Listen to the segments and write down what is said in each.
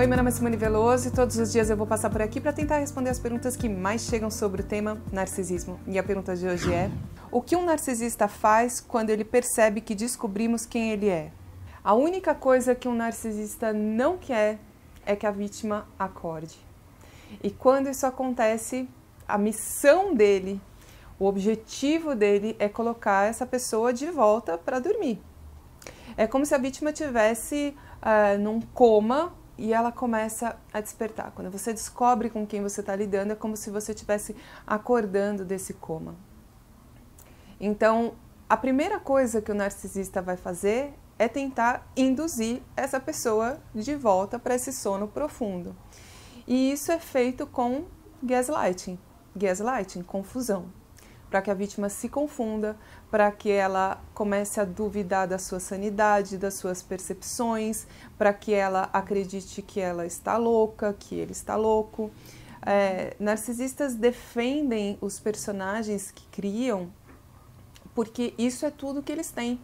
Oi, meu nome é Simone Veloso e todos os dias eu vou passar por aqui para tentar responder as perguntas que mais chegam sobre o tema narcisismo. E a pergunta de hoje é: O que um narcisista faz quando ele percebe que descobrimos quem ele é? A única coisa que um narcisista não quer é que a vítima acorde. E quando isso acontece, a missão dele, o objetivo dele é colocar essa pessoa de volta para dormir. É como se a vítima tivesse uh, num coma e ela começa a despertar. Quando você descobre com quem você está lidando, é como se você estivesse acordando desse coma. Então, a primeira coisa que o narcisista vai fazer é tentar induzir essa pessoa de volta para esse sono profundo. E isso é feito com gaslighting, gaslighting, confusão para que a vítima se confunda, para que ela comece a duvidar da sua sanidade, das suas percepções, para que ela acredite que ela está louca, que ele está louco. É, narcisistas defendem os personagens que criam porque isso é tudo que eles têm.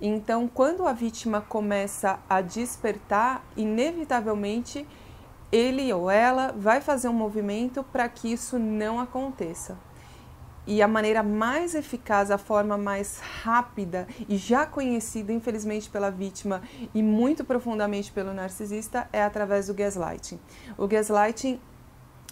Então, quando a vítima começa a despertar, inevitavelmente ele ou ela vai fazer um movimento para que isso não aconteça. E a maneira mais eficaz, a forma mais rápida e já conhecida, infelizmente, pela vítima e muito profundamente pelo narcisista é através do gaslighting. O gaslighting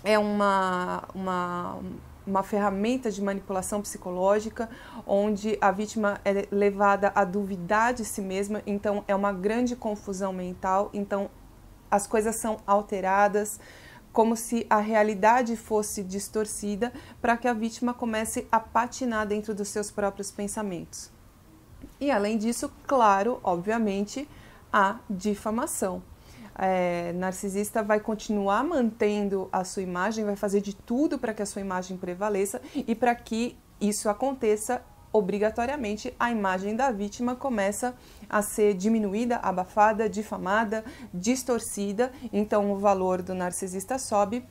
é uma, uma, uma ferramenta de manipulação psicológica onde a vítima é levada a duvidar de si mesma, então é uma grande confusão mental, então as coisas são alteradas como se a realidade fosse distorcida para que a vítima comece a patinar dentro dos seus próprios pensamentos. E além disso, claro, obviamente, a difamação. É, narcisista vai continuar mantendo a sua imagem, vai fazer de tudo para que a sua imagem prevaleça e para que isso aconteça, obrigatoriamente a imagem da vítima começa a ser diminuída, abafada, difamada, distorcida, então o valor do narcisista sobe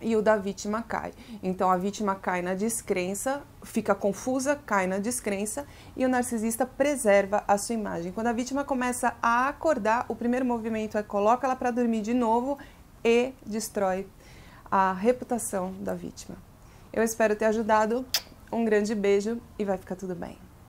e o da vítima cai. Então a vítima cai na descrença, fica confusa, cai na descrença e o narcisista preserva a sua imagem. Quando a vítima começa a acordar, o primeiro movimento é coloca ela para dormir de novo e destrói a reputação da vítima. Eu espero ter ajudado. Um grande beijo e vai ficar tudo bem.